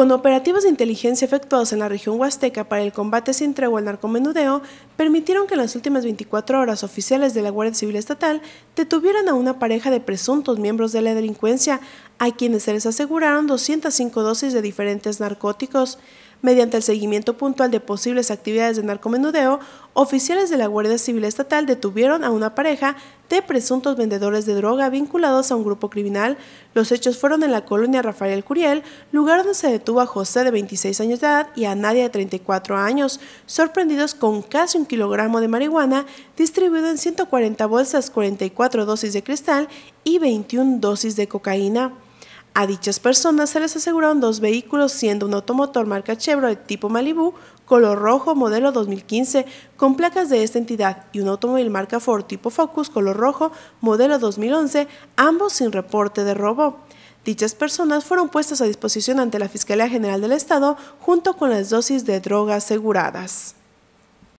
con operativos de inteligencia efectuados en la región huasteca para el combate sin tregua al narcomenudeo, permitieron que en las últimas 24 horas oficiales de la Guardia Civil Estatal detuvieran a una pareja de presuntos miembros de la delincuencia, a quienes se les aseguraron 205 dosis de diferentes narcóticos. Mediante el seguimiento puntual de posibles actividades de narcomenudeo, oficiales de la Guardia Civil Estatal detuvieron a una pareja de presuntos vendedores de droga vinculados a un grupo criminal. Los hechos fueron en la colonia Rafael Curiel, lugar donde se detuvo a José de 26 años de edad y a Nadia de 34 años, sorprendidos con casi un kilogramo de marihuana distribuido en 140 bolsas, 44 dosis de cristal y 21 dosis de cocaína. A dichas personas se les aseguraron dos vehículos, siendo un automotor marca Chevrolet tipo Malibu, color rojo, modelo 2015, con placas de esta entidad, y un automóvil marca Ford tipo Focus, color rojo, modelo 2011, ambos sin reporte de robo. Dichas personas fueron puestas a disposición ante la Fiscalía General del Estado junto con las dosis de drogas aseguradas.